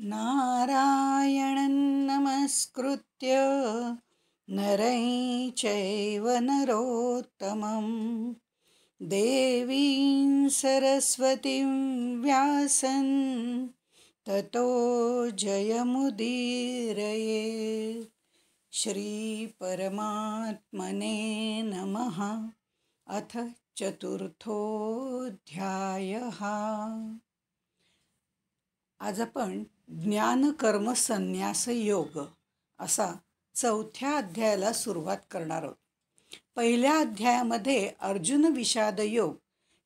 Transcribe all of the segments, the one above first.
नारायणं नमस्कृत्य नरै चैव देवीं सरस्वतीं व्यासन् ततो जयमुदीरये श्रीपरमात्मने नमः अथ चतुर्थोऽध्यायः आज आपण ज्ञान कर्म संन्यास योग असा चौथ्या अध्यायाला सुरुवात करणार आहोत पहिल्या अध्यायामध्ये अर्जुन विषाद योग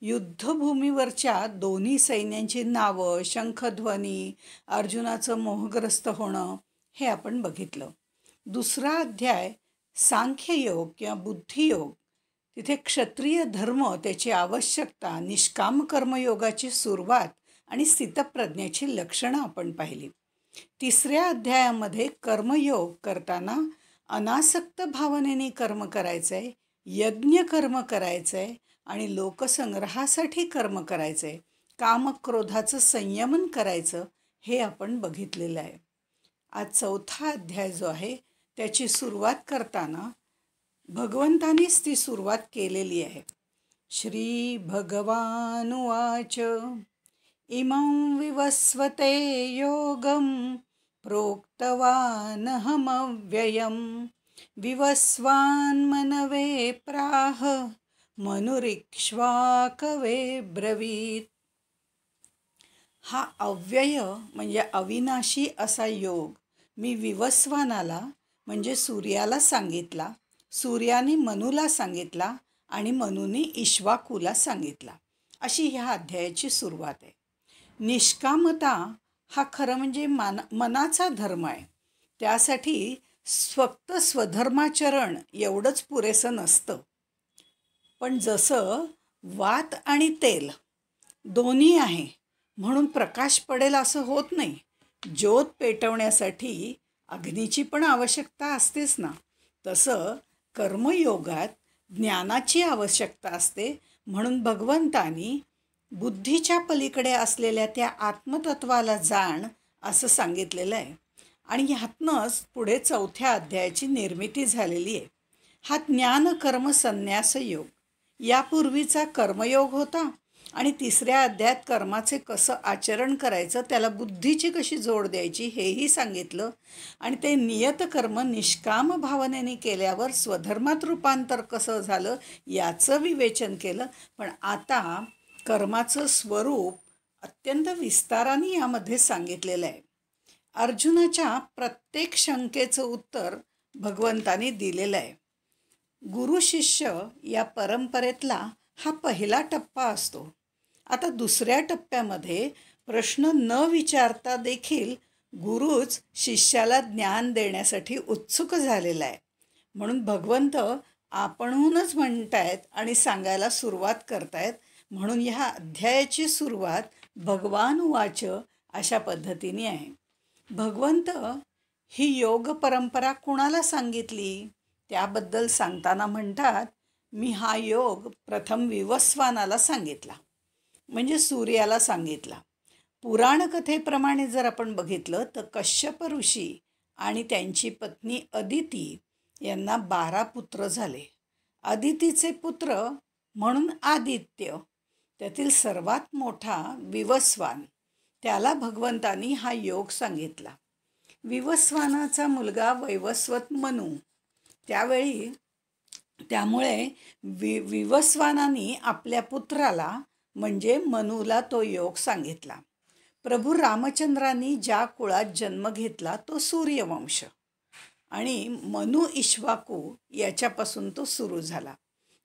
युद्धभूमीवरच्या दोन्ही सैन्यांची नावं शंखध्वनी अर्जुनाचं मोहग्रस्त होणं हे आपण बघितलं दुसरा अध्याय सांख्ययोग किंवा बुद्धियोग तिथे क्षत्रिय धर्म त्याची आवश्यकता निष्काम कर्मयोगाची सुरुवात आणि स्थितप्रज्ञेची लक्षणं आपण पाहिली तिसऱ्या अध्यायामध्ये कर्मयोग करताना अनासक्त भावनेने कर्म करायचं आहे यज्ञ कर्म करायचं आहे आणि लोकसंग्रहासाठी कर्म करायचं आहे कामक्रोधाचं संयमन करायचं हे आपण बघितलेलं आहे आज चौथा अध्याय जो आहे त्याची सुरुवात करताना भगवंतानेच ती सुरुवात केलेली आहे श्री भगवानुवाच इमं विवस्वते योगं प्रोक्तवानहमव्ययं मनवे प्राह मनुरिक्ष्वाकवे ब्रवीत हा अव्यय म्हणजे अविनाशी असा योग मी विवस्वानाला म्हणजे सूर्याला सांगितला सूर्याने मनूला सांगितला आणि मनुनी इश्वाकूला सांगितला अशी ह्या अध्यायाची सुरुवात आहे निष्कामता हा खरं म्हणजे मान मनाचा धर्म आहे त्यासाठी फक्त स्वधर्माचरण एवढंच पुरेसं नसतं पण जसं वात आणि तेल दोन्ही आहे म्हणून प्रकाश पडेल असं होत नाही ज्योत पेटवण्यासाठी अग्नीची पण आवश्यकता असतेच ना तसं कर्मयोगात ज्ञानाची आवश्यकता असते म्हणून भगवंतानी बुद्धीच्या पलीकडे असलेल्या त्या आत्मतत्वाला जाण असं सांगितलेलं आहे आणि ह्यातनंच पुढे चौथ्या अध्यायाची निर्मिती झालेली आहे हा ज्ञान कर्म संन्यास योग यापूर्वीचा कर्मयोग होता आणि तिसऱ्या अध्यायात कर्माचे कसं आचरण करायचं त्याला बुद्धीची कशी जोड द्यायची हेही सांगितलं आणि ते नियत कर्म निष्काम भावनेने केल्यावर स्वधर्मात रूपांतर कसं झालं याचं विवेचन केलं पण आता कर्माचं स्वरूप अत्यंत विस्ताराने यामध्ये सांगितलेलं आहे अर्जुनाच्या प्रत्येक शंकेचं उत्तर भगवंतानी दिलेलं आहे गुरु शिष्य या परंपरेतला हा पहिला टप्पा असतो आता दुसऱ्या टप्प्यामध्ये प्रश्न न विचारता देखील गुरुच शिष्याला ज्ञान देण्यासाठी उत्सुक झालेला आहे म्हणून भगवंत आपणहूनच म्हणतायत आणि सांगायला सुरुवात करतायत म्हणून ह्या अध्यायाची सुरुवात भगवान वाच अशा पद्धतीने आहे भगवंत ही योग परंपरा कुणाला सांगितली त्याबद्दल सांगताना म्हणतात मी हा योग प्रथम विवस्वानाला सांगितला म्हणजे सूर्याला सांगितला पुराणकथेप्रमाणे जर आपण बघितलं तर कश्यप ऋषी आणि त्यांची पत्नी अदिती यांना बारा पुत्र झाले अदितीचे पुत्र म्हणून आदित्य त्यातील सर्वात मोठा विवस्वान त्याला भगवंतानी हा योग सांगितला विवस्वानाचा मुलगा वैवस्वत मनू त्यावेळी त्यामुळे वि विवस्वानानी आपल्या पुत्राला म्हणजे मनूला तो योग सांगितला प्रभू रामचंद्रांनी ज्या कुळात जन्म घेतला तो सूर्यवंश आणि मनू इश्वाकू याच्यापासून तो सुरू झाला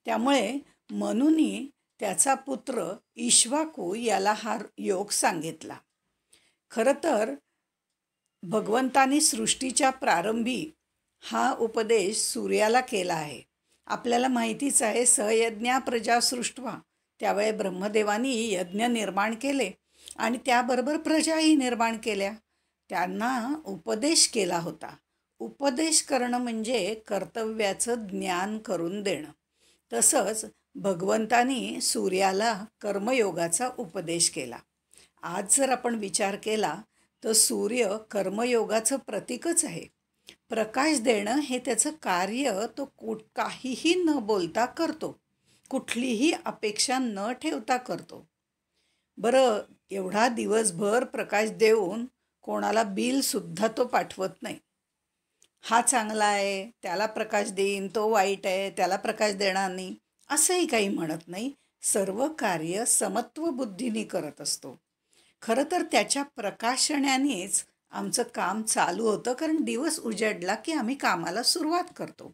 त्यामुळे मनूनी त्याचा पुत्र इश्वाकू याला हा योग सांगितला खरं तर भगवंतानी सृष्टीच्या प्रारंभी हा उपदेश सूर्याला केला आहे आपल्याला माहितीच आहे सहयज्ञा सृष्टवा त्यावेळे ब्रह्मदेवानी यज्ञ निर्माण केले आणि त्याबरोबर प्रजाही निर्माण केल्या त्यांना उपदेश केला होता उपदेश करणं म्हणजे कर्तव्याचं ज्ञान करून देणं तसंच भगवंतानी सूर्याला कर्मयोगाचा उपदेश केला आज जर आपण विचार केला तर सूर्य कर्मयोगाचं प्रतीकच आहे प्रकाश देणं हे त्याचं कार्य तो कुठ काहीही न बोलता करतो कुठलीही अपेक्षा न ठेवता करतो बरं एवढा दिवसभर प्रकाश देऊन कोणाला बिलसुद्धा तो पाठवत नाही हा चांगला आहे त्याला प्रकाश देईन तो वाईट आहे त्याला प्रकाश देणार नाही असंही काही म्हणत नाही सर्व कार्य समत्व बुद्धीनी करत असतो खरं तर त्याच्या प्रकाशण्यानेच आमचं काम चालू होतं कारण दिवस उजाडला की आम्ही कामाला सुरुवात करतो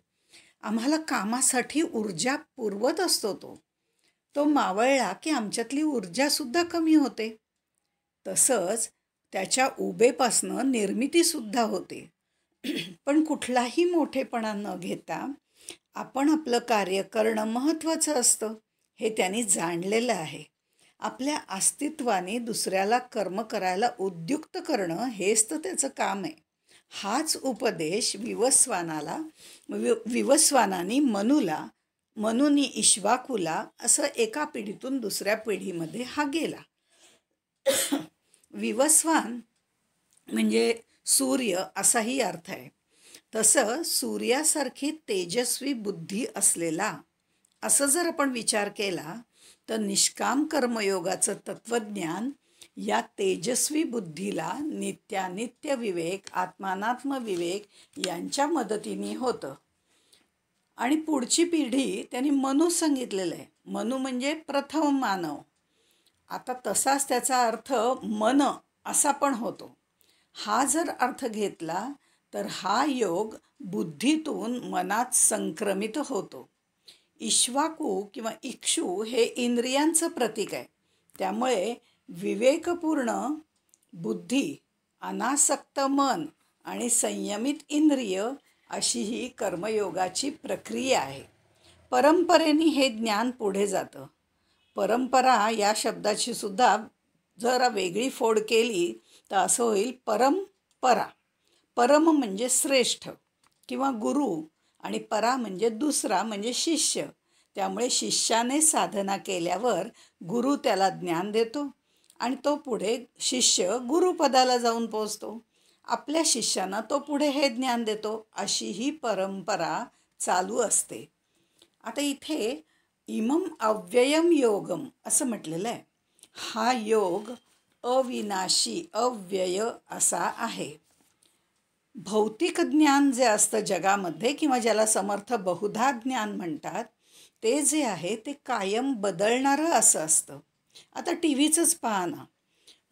आम्हाला कामासाठी ऊर्जा पुरवत असतो तो तो मावळला की आमच्यातली ऊर्जासुद्धा कमी होते तसंच त्याच्या उबेपासनं निर्मितीसुद्धा होते पण कुठलाही मोठेपणा न घेता आपण आपलं कार्य करणं महत्त्वाचं असतं हे त्यांनी जाणलेलं आहे आपल्या अस्तित्वाने दुसऱ्याला कर्म करायला उद्युक्त करणं हेच तर त्याचं काम आहे हाच उपदेश विवस्वानाला वि विवस्वानानी मनूला मनुनी इश्वाकूला असं एका पिढीतून दुसऱ्या पिढीमध्ये हा गेला विवस्वान म्हणजे सूर्य असाही अर्थ आहे तसं सूर्यासारखी तेजस्वी बुद्धी असलेला असं जर आपण विचार केला तर निष्काम कर्मयोगाचं तत्वज्ञान या तेजस्वी बुद्धीला नित्यानित्य विवेक आत्मानात्म विवेक यांच्या मदतीने होतं आणि पुढची पिढी त्यांनी मनू सांगितलेलं आहे मनू म्हणजे प्रथम मानव आता तसाच त्याचा अर्थ मन असा पण होतो हा जर अर्थ घेतला तर हा योग बुद्धीतून मनात संक्रमित होतो इश्वाकू किंवा इक्षू हे इंद्रियांचं प्रतीक आहे त्यामुळे विवेकपूर्ण बुद्धी अनासक्त मन आणि संयमित इंद्रिय अशी ही कर्मयोगाची प्रक्रिया आहे परंपरेने हे ज्ञान पुढे जातं परंपरा या शब्दाची सुद्धा जरा वेगळी फोड केली तर असं होईल परंपरा परम म्हणजे श्रेष्ठ किंवा गुरु आणि परा म्हणजे दुसरा म्हणजे शिष्य त्यामुळे शिष्याने साधना केल्यावर गुरु त्याला ज्ञान देतो आणि तो पुढे शिष्य गुरुपदाला जाऊन पोचतो आपल्या शिष्यांना तो पुढे हे ज्ञान देतो अशी ही परंपरा चालू असते आता इथे इमम अव्ययम योगम असं म्हटलेलं आहे हा योग अविनाशी अव्यय असा आहे भौतिक ज्ञान जे असतं जगामध्ये किंवा ज्याला समर्थ बहुधा ज्ञान म्हणतात ते जे आहे ते कायम बदलणारं असं असतं आता टी व्हीचंच पहा ना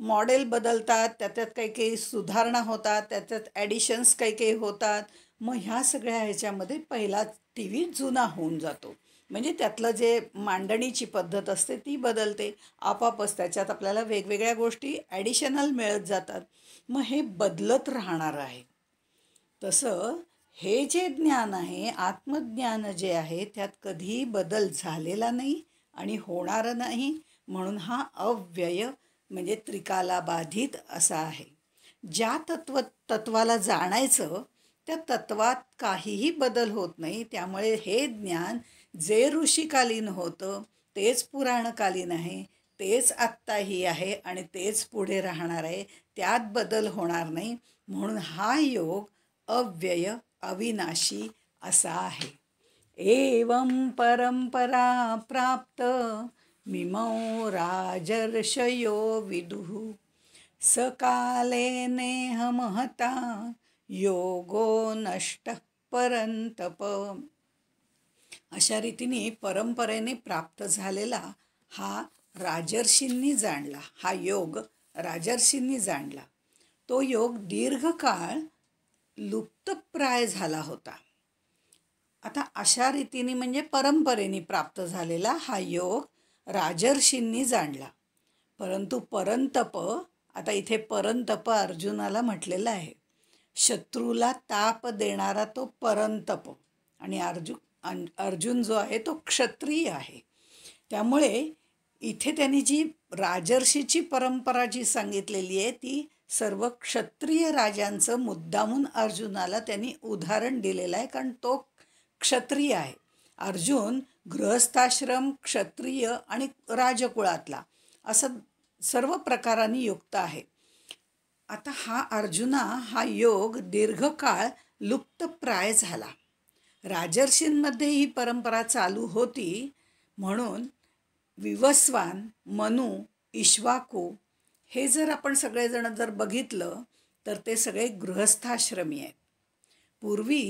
मॉडेल बदलतात त्यात काही काही सुधारणा होतात त्यात ॲडिशन्स काही काही होतात मग ह्या सगळ्या ह्याच्यामध्ये पहिला टी व्ही जुना होऊन जातो म्हणजे त्यातलं जे मांडणीची पद्धत असते ती बदलते आपापच त्याच्यात आपल्याला वेगवेगळ्या गोष्टी ॲडिशनल मिळत जातात मग हे बदलत राहणारं आहे तसं हे जे ज्ञान आहे आत्मज्ञान जे आहे त्यात कधीही बदल झालेला नाही आणि होणार नाही म्हणून हा अव्यय म्हणजे त्रिकाला बाधित असा आहे ज्या तत्व तत्वाला जाणायचं त्या तत्वात काहीही बदल होत नाही त्यामुळे हे ज्ञान जे ऋषिकालीन होतं तेच पुराणकालीन आहे तेच आत्ताही आहे आणि तेच पुढे राहणार आहे त्यात बदल होणार नाही म्हणून हा योग अव्यय अविनाशी असा आहे एवं परंपरा प्राप्त मिमौ राजर्षयो विदुः सकाले नेह महता योगो नष्ट परंतप अशा रीतीने परंपरेने प्राप्त झालेला हा राजर्षींनी जाणला हा योग राजर्षींनी जाणला तो योग दीर्घकाळ लुप्तप्राय झाला होता आता अशा रीतीने म्हणजे परंपरेने प्राप्त झालेला हा योग राजर्षींनी जाणला परंतु परंतप आता इथे परंतप अर्जुनाला म्हटलेलं आहे शत्रूला ताप देणारा तो परंतप आणि अर्जुन अर्जुन जो आहे तो क्षत्रिय आहे त्यामुळे इथे त्यांनी जी राजर्षीची परंपरा जी सांगितलेली आहे ती सर्व क्षत्रिय राजांचं मुद्दामून अर्जुनाला त्यांनी उदाहरण दिलेलं आहे कारण तो क्षत्रिय आहे अर्जुन गृहस्थाश्रम क्षत्रिय आणि राजकुळातला असं सर्व प्रकारांनी युक्त आहे आता हा अर्जुना हा योग दीर्घकाळ लुप्तप्राय झाला राजर्षींमध्ये ही परंपरा चालू होती म्हणून विवस्वान मनू इश्वाकू हे जर आपण सगळेजण जर बघितलं तर ते सगळे गृहस्थाश्रमी आहेत पूर्वी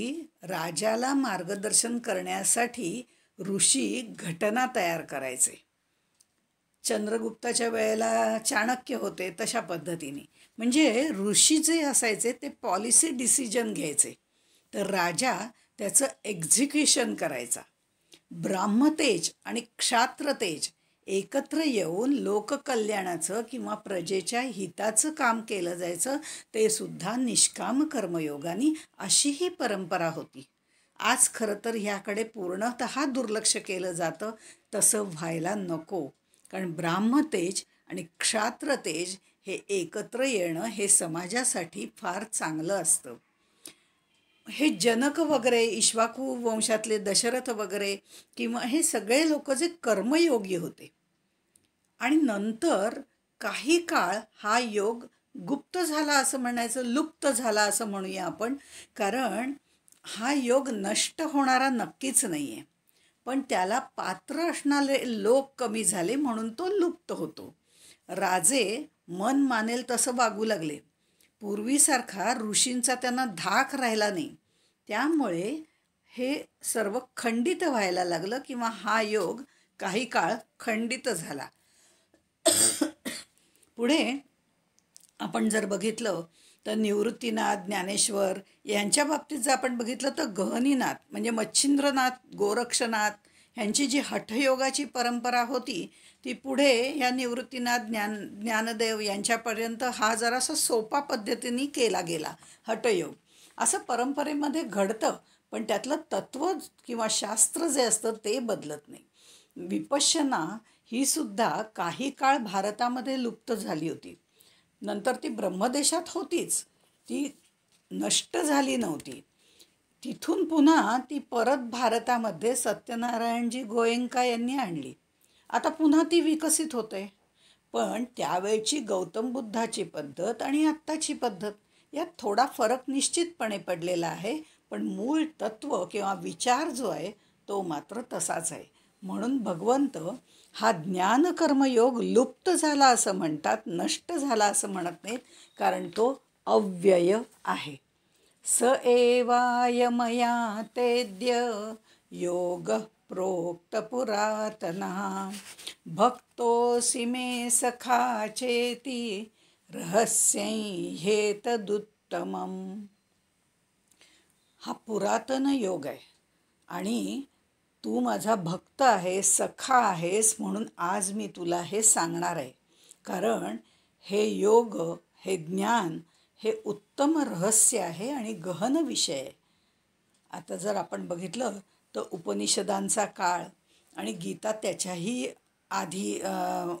राजाला मार्गदर्शन करण्यासाठी ऋषी घटना तयार करायचे चंद्रगुप्ताच्या वेळेला चाणक्य होते तशा पद्धतीने म्हणजे ऋषी जे असायचे ते पॉलिसी डिसिजन घ्यायचे तर राजा त्याचं एक्झिक्युशन करायचा ब्राह्मतेज आणि क्षात्रतेज एकत्र येऊन लोककल्याणाचं किंवा प्रजेच्या हिताचं काम केलं जायचं ते सुद्धा निष्काम कर्मयोगाने अशी ही परंपरा होती आज खरं तर ह्याकडे पूर्णत दुर्लक्ष केलं जातं तसं व्हायला नको कारण ब्राह्मतेज आणि क्षात्रतेज हे एकत्र येणं हे समाजासाठी फार चांगलं असतं हे जनक वगैरे इश्वाकू वंशातले दशरथ वगैरे किंवा हे सगळे लोक जे कर्मयोगी होते आणि नंतर काही काळ हा योग गुप्त झाला असं म्हणायचं लुप्त झाला असं म्हणूया आपण कारण हा योग नष्ट होणारा नक्कीच नाही आहे पण त्याला पात्र असणारे लोक कमी झाले म्हणून तो लुप्त होतो राजे मन मानेल तसं वागू लागले पूर्वीसारखा ऋषींचा त्यांना धाक राहिला नाही त्यामुळे हे सर्व खंडित व्हायला लागलं किंवा हा योग काही काळ खंडित झाला पुढे आपण जर बघितलं तर निवृत्तीनाथ ज्ञानेश्वर यांच्या बाबतीत जर आपण बघितलं तर गहनीनाथ म्हणजे मच्छिंद्रनाथ गोरक्षनाथ ह्यांची जी हठयोगाची परंपरा होती ती पुढे या निवृत्तीनाथ ज्ञान ज्ञानदेव यांच्यापर्यंत हा जरासा सोपा पद्धतीने केला गेला हठयोग असं परंपरेमध्ये घडतं पण त्यातलं तत्व किंवा शास्त्र जे असतं ते बदलत नाही विपश्यना ही सुद्धा काही काळ भारतामध्ये लुप्त झाली होती नंतर ती ब्रह्मदेशात होतीच ती नष्ट झाली नव्हती तिथून पुन्हा ती परत भारतामध्ये सत्यनारायणजी गोयंका यांनी आणली आता पुन्हा ती विकसित होते पण त्यावेळची गौतम बुद्धाची पद्धत आणि आत्ताची पद्धत यात थोडा फरक निश्चितपणे पडलेला आहे पण मूळ तत्व किंवा विचार जो आहे तो मात्र तसाच आहे म्हणून भगवंत हा ज्ञानकर्मयोग लुप्त झाला असं म्हणतात नष्ट झाला असं म्हणत नाहीत कारण तो अव्यय आहे स एवायमया योग प्रोक्त पुरातना भक्तो सिमे सखा चेती हेत हेतदुत्तमम हा पुरातन योग आहे आणि तू माझा भक्त आहेस सखा आहेस म्हणून आज मी तुला हे सांगणार आहे कारण हे योग हे ज्ञान हे उत्तम रहस्य आहे आणि गहन विषय आहे आता जर आपण बघितलं तर उपनिषदांचा काळ आणि गीता त्याच्याही आधी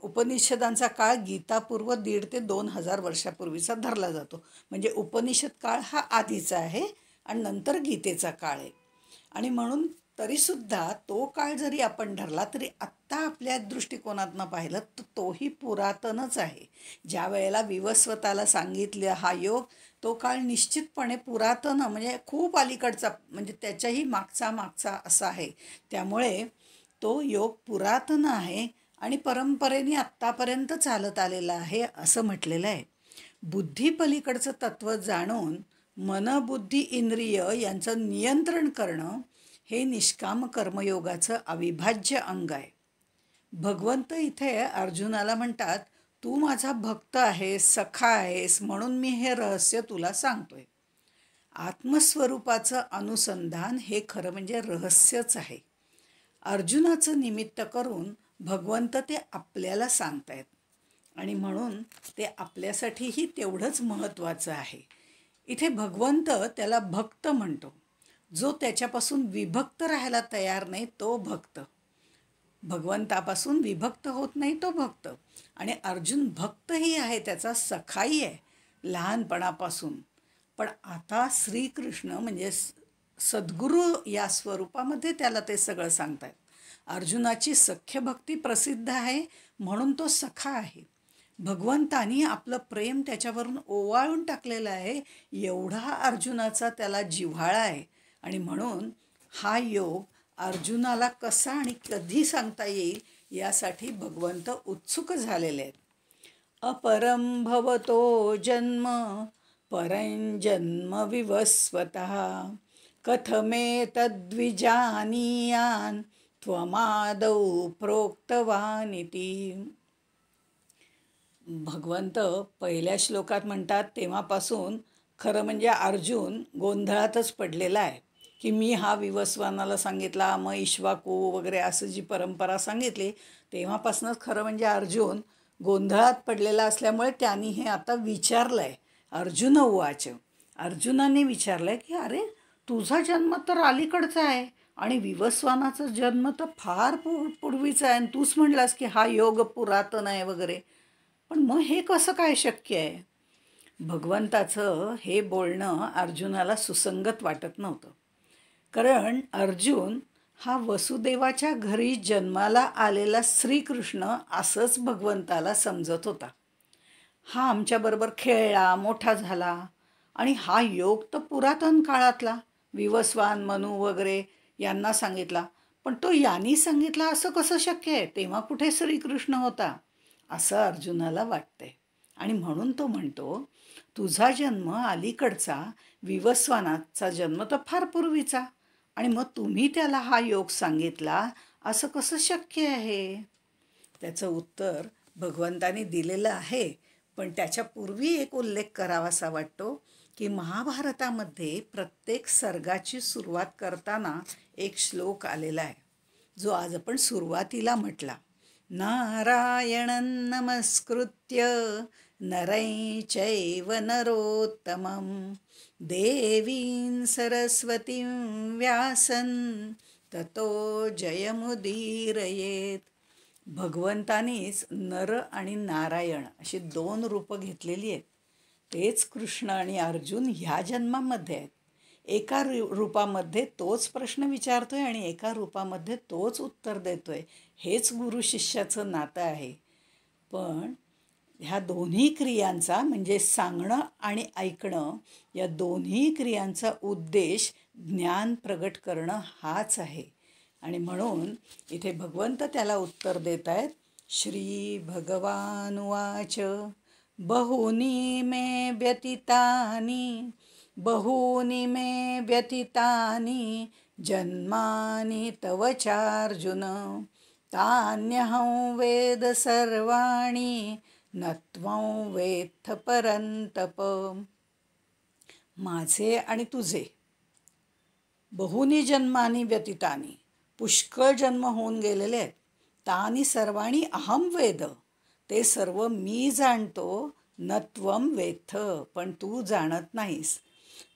उपनिषदांचा काळ गीतापूर्व दीड ते दोन हजार वर्षापूर्वीचा धरला जातो म्हणजे उपनिषद काळ हा आधीचा आहे आणि नंतर गीतेचा काळ आहे आणि म्हणून तरीसुद्धा तो काळ जरी आपण धरला तरी आत्ता आपल्या दृष्टिकोनातनं पाहिलं तर तोही पुरातनच आहे ज्या वेळेला विवस्वताला सांगितलं हा योग तो काळ निश्चितपणे पुरातन म्हणजे खूप अलीकडचा म्हणजे त्याच्याही मागचा मागचा असा आहे त्यामुळे तो योग पुरातन आहे आणि परंपरेने आत्तापर्यंत चालत आलेला आहे असं म्हटलेलं आहे बुद्धीपलीकडचं तत्त्व जाणून मनबुद्धी इंद्रिय यांचं नियंत्रण करणं हे निष्काम कर्मयोगाचं अविभाज्य अंग आहे भगवंत इथे अर्जुनाला म्हणतात तू माझा भक्त आहेस सखा आहेस म्हणून मी हे रहस्य तुला सांगतोय आत्मस्वरूपाचं अनुसंधान हे खरं म्हणजे रहस्यच आहे अर्जुनाचं निमित्त करून भगवंत ते आपल्याला सांगतायत आणि म्हणून ते आपल्यासाठीही तेवढंच महत्त्वाचं आहे इथे भगवंत त्याला भक्त म्हणतो जो त्याच्यापासून विभक्त राहायला तयार नाही तो भक्त भगवंतापासून विभक्त होत नाही तो भक्त आणि अर्जुन भक्तही आहे त्याचा सखाई आहे लहानपणापासून पण आता श्रीकृष्ण म्हणजे सद्गुरू या स्वरूपामध्ये त्याला ते सगळं सांगतात अर्जुनाची सख्य भक्ती प्रसिद्ध आहे म्हणून तो सखा आहे भगवंतानी आपलं प्रेम त्याच्यावरून ओवाळून टाकलेलं आहे एवढा अर्जुनाचा त्याला जिव्हाळा आहे आणि म्हणून हा योग अर्जुनाला कसा आणि कधी सांगता येईल यासाठी भगवंत उत्सुक झालेले आहेत अपरम भवतो जन्म परंजन्म विवस्वत कथमे तद्विजानीयान त्वमादौ प्रोक्तवानिती भगवंत पहिल्या श्लोकात म्हणतात तेव्हापासून खरं म्हणजे अर्जुन गोंधळातच पडलेला आहे की मी हा विवस्वानाला सांगितला मग इश्वाकू वगैरे असं जी परंपरा सांगितली तेव्हापासूनच खरं म्हणजे अर्जुन गोंधळात पडलेला असल्यामुळे त्यांनी हे आता विचारलं आहे अर्जुन उवाच अर्जुनाने विचारलं आहे की अरे तुझा जन्म तर अलीकडचा आहे आणि विवस्वानाचा जन्म तर फार पू पूर्वीचा आहे आणि तूच म्हटलास की हा योग पुरातन आहे वगैरे पण मग हे कसं काय शक्य आहे भगवंताचं हे बोलणं अर्जुनाला सुसंगत वाटत नव्हतं कारण अर्जुन हा वसुदेवाच्या घरी जन्माला आलेला श्रीकृष्ण असंच भगवंताला समजत होता हा आमच्याबरोबर खेळला मोठा झाला आणि हा योग तर पुरातन काळातला विवस्वान मनू वगैरे यांना सांगितला पण तो यांनी सांगितला असं कसं शक्य आहे तेव्हा कुठे श्रीकृष्ण होता असं अर्जुनाला वाटतंय आणि म्हणून तो म्हणतो तुझा जन्म अलीकडचा विवस्वानाचा जन्म तर फार पूर्वीचा आणि मग तुम्ही त्याला हा योग सांगितला असं कसं शक्य आहे त्याचं उत्तर भगवंतानी दिलेलं आहे पण त्याच्यापूर्वी एक उल्लेख करावासा वाटतो की महाभारतामध्ये प्रत्येक सर्गाची सुरुवात करताना एक श्लोक आलेला आहे जो आज आपण सुरुवातीला म्हटला नारायण नमस्कृत्य नरै चैव नरोत्तमं देवीं सरस्वतीं व्यासन् ततो जयमुदीरयेत भगवंतानीच नर आणि नारायण अशी दोन रूपं घेतलेली आहेत तेच कृष्ण आणि अर्जुन ह्या जन्मामध्ये आहेत एका रु रूपामध्ये तोच प्रश्न विचारतोय आणि एका रूपामध्ये तोच उत्तर देतोय हेच गुरु शिष्याचं नातं आहे पण ह्या दोन्ही क्रियांचा म्हणजे सांगणं आणि ऐकणं या दोन्ही क्रियांचा उद्देश ज्ञान प्रगट करणं हाच आहे आणि म्हणून इथे भगवंत त्याला उत्तर देत आहेत श्री भगवान वाच बहुनी मे व्यतितानी बहुनी मे व्यतितानी जन्मानी तव चार्जुन तान्यहं वेद सर्वाणी नत्वं वेथ परंतप माझे आणि तुझे बहुनी जन्मानी व्यतितानी पुष्कळ जन्म होऊन गेलेले आहेत तानी सर्वाणी अहम वेद ते सर्व मी जाणतो न वेथ पण तू जाणत नाहीस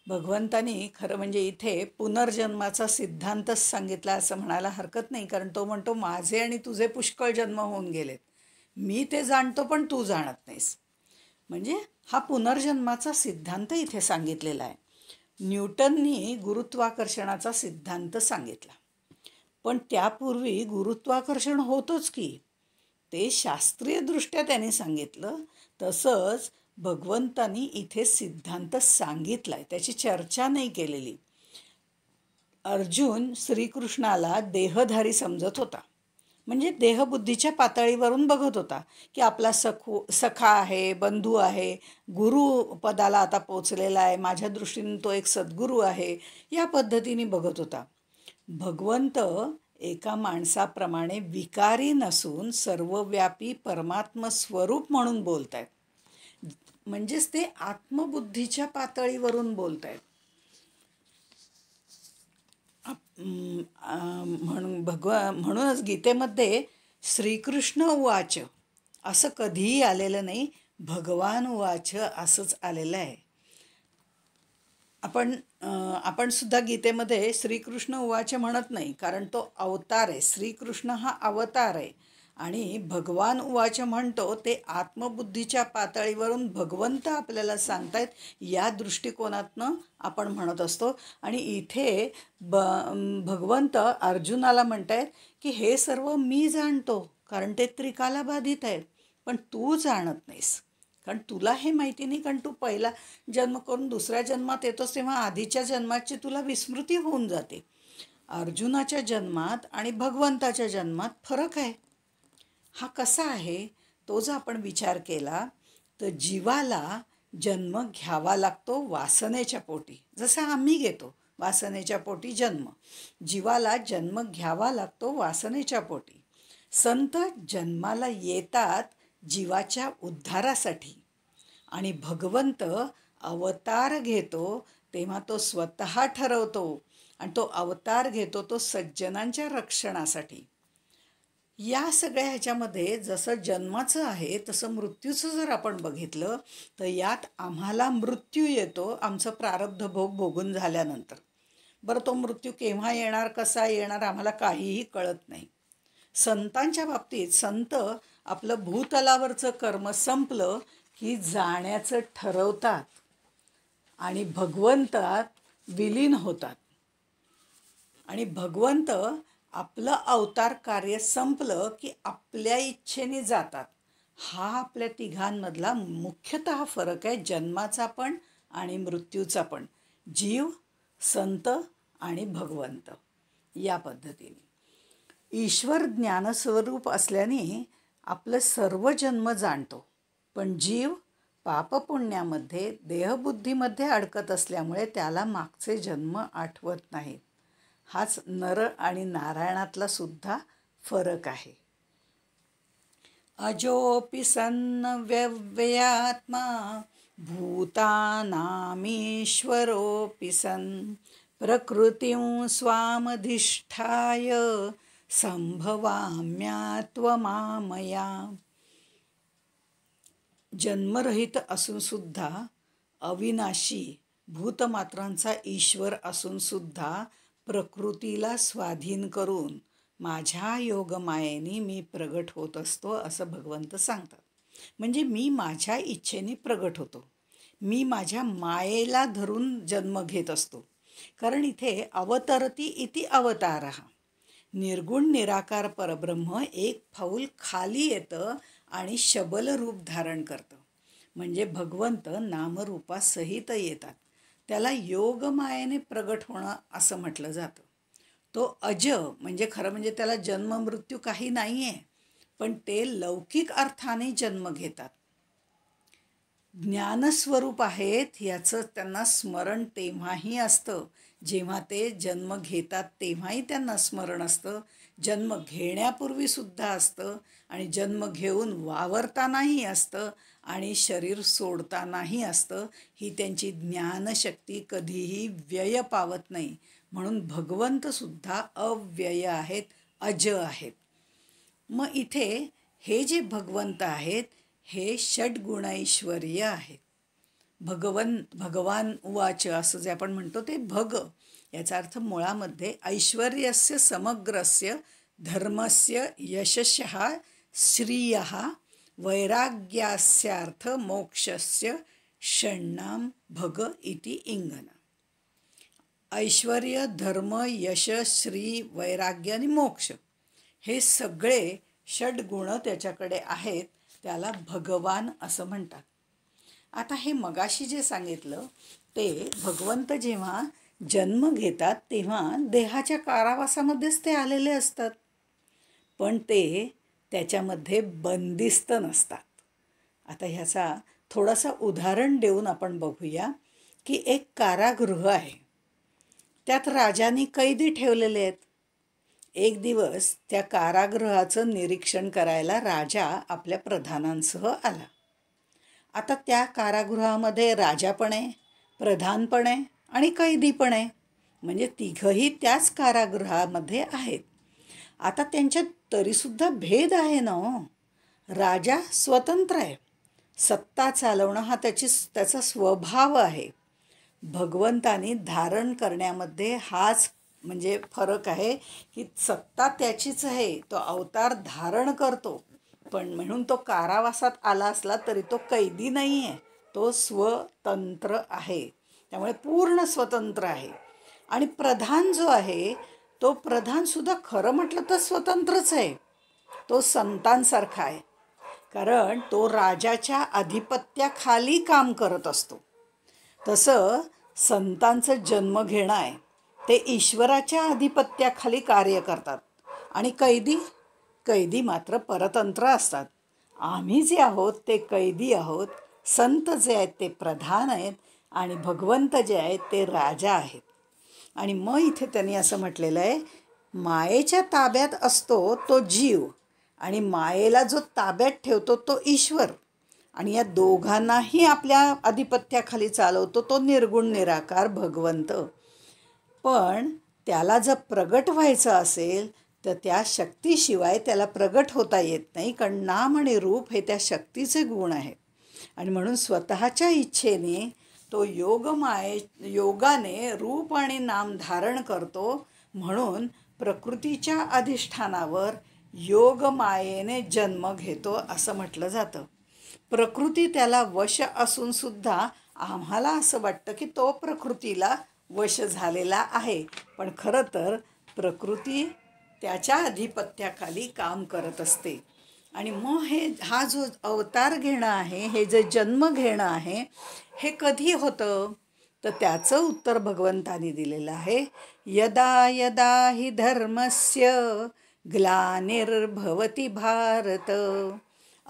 भगवंतानी खरं म्हणजे इथे पुनर्जन्माचा सिद्धांतच सांगितला असं म्हणायला हरकत नाही कारण तो म्हणतो माझे आणि तुझे पुष्कळ जन्म होऊन गेलेत मी ते जाणतो पण तू जाणत नाहीस म्हणजे हा पुनर्जन्माचा सिद्धांत इथे सांगितलेला आहे न्यूटननी गुरुत्वाकर्षणाचा सिद्धांत सांगितला पण त्यापूर्वी गुरुत्वाकर्षण होतोच की ते शास्त्रीयदृष्ट्या त्याने सांगितलं तसंच भगवंतानी इथे सिद्धांत सांगितला आहे त्याची चर्चा नाही केलेली अर्जुन श्रीकृष्णाला देहधारी समजत होता म्हणजे देहबुद्धीच्या पातळीवरून बघत होता की आपला सखू सखा आहे बंधू आहे गुरु पदाला आता पोचलेला आहे माझ्या दृष्टीने तो एक सद्गुरू आहे या पद्धतीने बघत होता भगवंत एका माणसाप्रमाणे विकारी नसून सर्वव्यापी परमात्म स्वरूप म्हणून बोलत आहेत म्हणजेच ते आत्मबुद्धीच्या पातळीवरून बोलत आहेत आप म्हणून भगवा म्हणूनच गीतेमध्ये श्रीकृष्ण वाच असं कधीही आलेलं नाही भगवान वाच असंच आलेलं आहे आपण आपण सुद्धा गीतेमध्ये श्रीकृष्ण उवाच म्हणत नाही कारण तो अवतार आहे श्रीकृष्ण हा अवतार आहे आणि भगवान उवाच म्हणतो ते आत्मबुद्धीच्या पातळीवरून भगवंत आपल्याला सांगतायत या दृष्टिकोनातनं आपण म्हणत असतो आणि इथे ब भगवंत अर्जुनाला म्हणतायत की हे सर्व मी जाणतो कारण ते त्रिकाला बाधित आहेत पण तू जाणत नाहीस कारण तुला हे माहिती नाही कारण तू पहिला जन्म करून दुसऱ्या जन्मात येतोस तेव्हा आधीच्या जन्माची तुला विस्मृती होऊन जाते अर्जुनाच्या जन्मात आणि भगवंताच्या जन्मात फरक आहे हा कसा आहे तो जर आपण विचार केला तर जीवाला जन्म घ्यावा लागतो वासनेच्या पोटी जसा आम्ही घेतो वासनेच्या पोटी जन्म जीवाला जन्म घ्यावा लागतो वासनेच्या पोटी संत जन्माला येतात जीवाच्या उद्धारासाठी आणि भगवंत अवतार घेतो तेव्हा तो स्वतः ठरवतो आणि तो अवतार घेतो तो सज्जनांच्या रक्षणासाठी या सगळ्या ह्याच्यामध्ये जसं जन्माचं आहे तसं मृत्यूचं जर आपण बघितलं तर यात आम्हाला मृत्यू येतो आमचं प्रारब्ध भोग भोगून झाल्यानंतर बरं तो मृत्यू केव्हा येणार कसा येणार आम्हाला काहीही कळत नाही संतांच्या बाबतीत संत आपलं भूतलावरचं कर्म संपलं की जाण्याचं ठरवतात आणि भगवंतात विलीन होतात आणि भगवंत आपलं अवतार कार्य संपलं की आपल्या इच्छेने जातात हा आपल्या तिघांमधला मुख्यतः फरक आहे जन्माचा पण आणि मृत्यूचा पण जीव संत आणि भगवंत या पद्धतीने ईश्वर ज्ञानस्वरूप असल्याने आपलं सर्व जन्म जाणतो पण जीव पापपुण्यामध्ये देहबुद्धीमध्ये अडकत असल्यामुळे त्याला मागचे जन्म आठवत नाहीत हाच नर आणि नारायणातला सुद्धा फरक आहे अजोपि सन्नव्यव्ययात्मा भूतानामीश्वरोऽपि प्रकृतिं स्वामधिष्ठाय संभवाम्या जन्मरहित जन्मरहित सुद्धा अविनाशी भूतमात्रांचा ईश्वर असून सुद्धा प्रकृतीला स्वाधीन करून माझ्या योगमायेने मी प्रगट होत असतो असं भगवंत सांगतात म्हणजे मी माझ्या इच्छेने प्रगट होतो मी माझ्या मायेला धरून जन्म घेत असतो कारण इथे अवतरती इति अवतार हा निर्गुण निराकार परब्रह्म एक फाऊल खाली येतं आणि शबल रूप धारण करतं म्हणजे भगवंत नामरूपासहित येतात त्याला योगमायेने प्रगट होणं असं म्हटलं जातं तो अज म्हणजे खरं म्हणजे त्याला जन्म मृत्यू काही नाही आहे पण ते लौकिक अर्थाने जन्म घेतात ज्ञानस्वरूप आहेत याचं त्यांना स्मरण तेव्हाही असतं जेव्हा ते जन्म घेतात तेव्हाही त्यांना स्मरण असतं जन्म घेण्यापूर्वी सुद्धा असतं आणि जन्म घेऊन वावरतानाही असतं आणि शरीर सोडतानाही असतं ही त्यांची ज्ञानशक्ती कधीही व्यय पावत नाही म्हणून भगवंतसुद्धा अव्यय आहेत अज आहेत मग इथे हे जे भगवंत आहेत हे षडगुणैश्वर्य आहेत भगवन भगवान उवाच असं जे आपण म्हणतो ते भग याचा अर्थ मुळामध्ये ऐश्वर्यस्य समग्रस्य धर्मस्य यशशः श्रिय वैराग्यास्यार्थ मोक्षस्य षण्णाम भग इति इंगन ऐश्वर्य धर्म यश श्री वैराग्य आणि मोक्ष हे सगळे षडगुण त्याच्याकडे आहेत त्याला भगवान असं म्हणतात आता हे मगाशी जे सांगितलं ते भगवंत जेव्हा जन्म घेतात तेव्हा देहाच्या कारावासामध्येच ते आलेले असतात पण ते त्याच्यामध्ये बंदिस्त नसतात आता ह्याचा थोडासा उदाहरण देऊन आपण बघूया की एक कारागृह आहे त्यात राजांनी कैदी ठेवलेले आहेत एक दिवस त्या कारागृहाचं निरीक्षण करायला राजा आपल्या प्रधानांसह आला आता त्या कारागृहामध्ये राजा पण आहे प्रधान पण आहे आणि कैदी पण आहे म्हणजे तिघंही त्याच कारागृहामध्ये आहेत आता त्यांच्यात तरीसुद्धा भेद आहे ना हो. राजा स्वतंत्र आहे सत्ता चालवणं हा त्याची त्याचा स्वभाव आहे भगवंतानी धारण करण्यामध्ये हाच म्हणजे फरक आहे की सत्ता त्याचीच आहे तो अवतार धारण करतो पण म्हणून तो कारावासात आला असला तरी तो कैदी नाही आहे तो स्वतंत्र आहे त्यामुळे पूर्ण स्वतंत्र आहे आणि प्रधान जो आहे तो प्रधानसुद्धा खरं म्हटलं तर स्वतंत्रच आहे तो संतांसारखा आहे कारण तो राजाच्या आधिपत्याखाली काम करत असतो तसं संतांचं जन्म घेणं आहे ते ईश्वराच्या आधिपत्याखाली कार्य करतात आणि कैदी कैदी मात्र परतंत्र असतात आम्ही जे आहोत ते कैदी आहोत संत जे आहेत ते प्रधान आहेत आणि भगवंत जे आहेत ते राजा आहेत आणि मग इथे त्यांनी असं म्हटलेलं आहे मायेच्या ताब्यात असतो तो जीव आणि मायेला जो ताब्यात ठेवतो तो ईश्वर आणि या दोघांनाही आपल्या आधिपत्याखाली चालवतो तो निर्गुण निराकार भगवंत पण त्याला जर प्रगट व्हायचं असेल तर त्या शक्तीशिवाय त्याला प्रगट होता येत नाही कारण नाम आणि रूप हे त्या शक्तीचे गुण आहेत आणि म्हणून स्वतःच्या इच्छेने तो योगमाये योगाने रूप आणि नाम धारण करतो म्हणून प्रकृतीच्या अधिष्ठानावर योगमायेने जन्म घेतो असं म्हटलं जातं प्रकृती त्याला वश असूनसुद्धा आम्हाला असं वाटतं की तो प्रकृतीला वश झालेला आहे पण खरं तर प्रकृती त्याच्या अधिपत्याखाली काम करत असते आणि मग हे हा जो अवतार घेणं आहे हे जे जन्म घेणं आहे हे कधी होतं तर त्याचं उत्तर भगवंतानी दिलेलं आहे यदा यदा हि धर्मस्य ग्लानिर्भवती भारत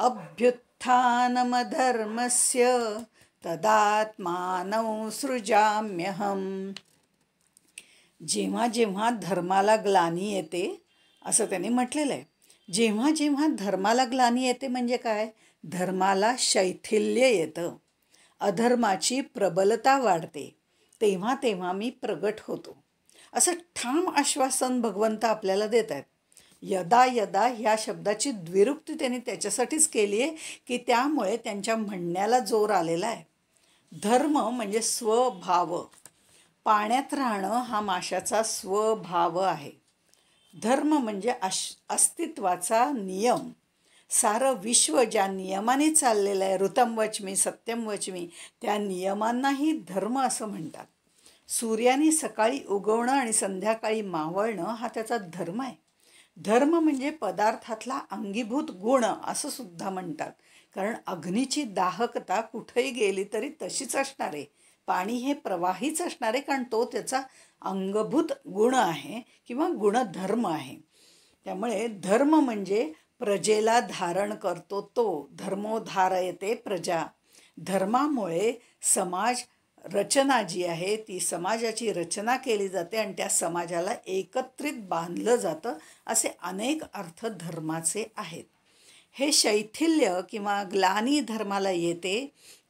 अभ्युत्थानमधर्मस्य तदात्मानौ सृजाम्यहम जेव्हा जेव्हा धर्माला ग्लानी येते असं त्यांनी म्हटलेलं आहे जेव्हा जेव्हा धर्माला ग्लानी येते म्हणजे काय धर्माला शैथिल्य येतं अधर्माची प्रबलता वाढते तेव्हा तेव्हा मी प्रगट होतो असं ठाम आश्वासन भगवंत आपल्याला देत आहेत यदा यदा ह्या शब्दाची द्विरुक्ती त्यांनी त्याच्यासाठीच केली आहे की त्यामुळे त्यांच्या म्हणण्याला जोर आलेला आहे धर्म म्हणजे स्वभाव पाण्यात राहणं हा माशाचा स्वभाव आहे धर्म म्हणजे अश अस्तित्वाचा नियम सारं विश्व ज्या नियमाने चाललेलं आहे ऋतम वचमी सत्यम वचमी त्या नियमांनाही धर्म असं म्हणतात सूर्याने सकाळी उगवणं आणि संध्याकाळी मावळणं हा त्याचा धर्म आहे धर्म म्हणजे पदार्थातला अंगीभूत गुण असं सुद्धा म्हणतात कारण अग्नीची दाहकता कुठेही गेली तरी तशीच असणार आहे पाणी हे प्रवाहीच असणार आहे कारण तो त्याचा अंगभूत गुण आहे किंवा गुणधर्म आहे त्यामुळे धर्म म्हणजे प्रजेला धारण करतो तो धर्मोधार येते प्रजा धर्मामुळे समाज रचना जी आहे ती समाजाची रचना केली जाते आणि त्या समाजाला एकत्रित बांधलं जातं असे अनेक अर्थ धर्माचे आहेत हे शैथिल्य किंवा ग्लानी धर्माला येते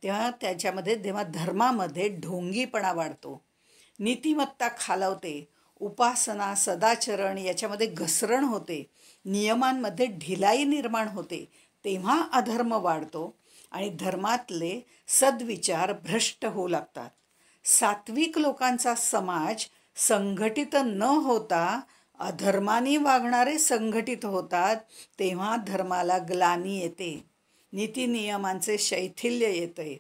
तेव्हा त्याच्यामध्ये तेव्हा धर्मामध्ये ढोंगीपणा वाढतो नीतिमत्ता खालावते उपासना सदाचरण याच्यामध्ये घसरण होते नियमांमध्ये ढिलाई निर्माण होते तेव्हा अधर्म वाढतो आणि धर्मातले सद्विचार भ्रष्ट होऊ लागतात सात्विक लोकांचा समाज संघटित न होता अधर्माने वागणारे संघटित होतात तेव्हा धर्माला ग्लानी येते नियमांचे शैथिल्य येते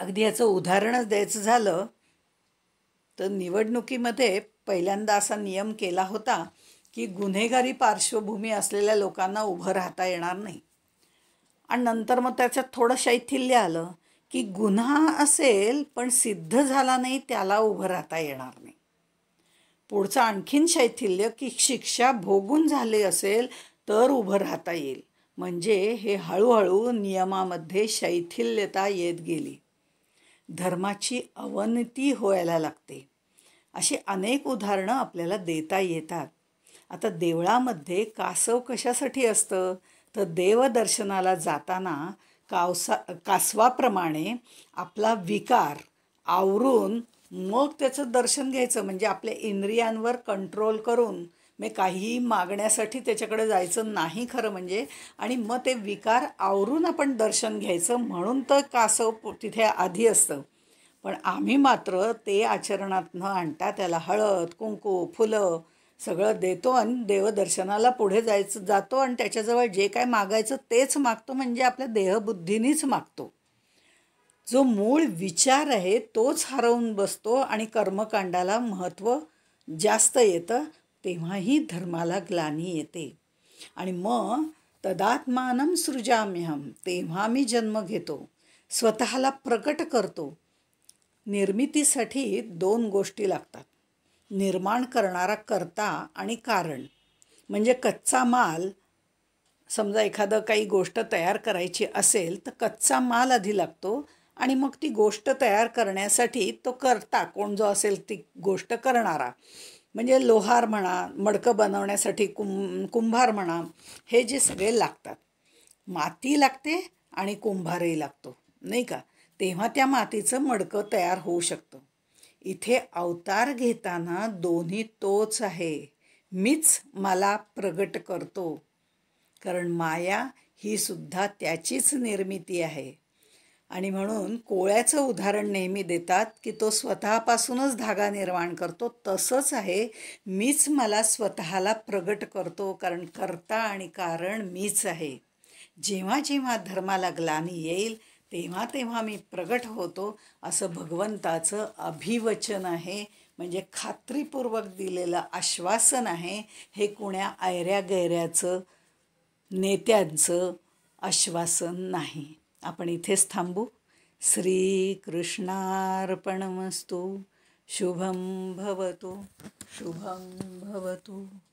अगदी याचं उदाहरणच द्यायचं झालं तर निवडणुकीमध्ये पहिल्यांदा असा नियम केला होता की गुन्हेगारी पार्श्वभूमी असलेल्या लोकांना उभं राहता येणार नाही आणि नंतर मग त्याच्यात थोडं शैथिल्य आलं की गुन्हा असेल पण सिद्ध झाला नाही त्याला उभं राहता येणार नाही पुढचं आणखीन शैथिल्य की शिक्षा भोगून झाली असेल तर उभं राहता येईल म्हणजे हे हळूहळू नियमामध्ये शैथिल्यता येत गेली धर्माची अवनती व्हायला लागते अशी अनेक उदाहरणं आपल्याला देता येतात आता देवळामध्ये कासव कशासाठी असतं तर देवदर्शनाला जाताना कावसा कासवाप्रमाणे आपला विकार आवरून मग त्याचं दर्शन घ्यायचं म्हणजे आपल्या इंद्रियांवर कंट्रोल करून मी काहीही मागण्यासाठी त्याच्याकडे जायचं नाही खरं म्हणजे आणि मग ते विकार आवरून आपण दर्शन घ्यायचं म्हणून तर कासव तिथे आधी असतं पण आम्ही मात्र ते आचरणात न आणता त्याला हळद कुंकू फुलं सगळं देतो आणि देवदर्शनाला पुढे जायचं जातो आणि त्याच्याजवळ जे काय मागायचं तेच मागतो म्हणजे आपल्या देहबुद्धीनीच मागतो जो मूळ विचार आहे तोच हरवून बसतो आणि कर्मकांडाला महत्त्व जास्त येतं तेव्हाही धर्माला ग्लानी येते आणि मग तदात्मानम सृजाम्यहम तेव्हा मी जन्म घेतो स्वतःला प्रकट करतो निर्मितीसाठी दोन गोष्टी लागतात निर्माण करणारा कर्ता आणि कारण म्हणजे कच्चा माल समजा एखादं काही गोष्ट तयार करायची असेल तर कच्चा माल आधी लागतो आणि मग ती गोष्ट तयार करण्यासाठी तो करता कोण जो असेल ती गोष्ट करणारा म्हणजे लोहार म्हणा मडकं बनवण्यासाठी कुं कुंभार म्हणा हे जे सगळे लागतात माती लागते आणि कुंभारही लागतो नाही का तेव्हा त्या मातीचं मडकं तयार होऊ शकतं इथे अवतार घेताना दोन्ही तोच आहे मीच मला प्रगट करतो कारण माया ही सुद्धा त्याचीच निर्मिती आहे आणि म्हणून कोळ्याचं उदाहरण नेहमी देतात की तो स्वतःपासूनच धागा निर्माण करतो तसंच आहे मीच मला स्वतःला प्रगट करतो कारण करता आणि कारण मीच आहे जेव्हा जेव्हा धर्माला ग्लानी येईल तेव्हा तेव्हा मी प्रगट होतो असं भगवंताचं अभिवचन आहे म्हणजे खात्रीपूर्वक दिलेलं आश्वासन आहे हे कुण्या आयऱ्या गैऱ्याचं नेत्यांचं आश्वासन नाही आपण इथेच थांबू श्रीकृष्णार्पणमस्तू शुभं भवतु शुभं भवतु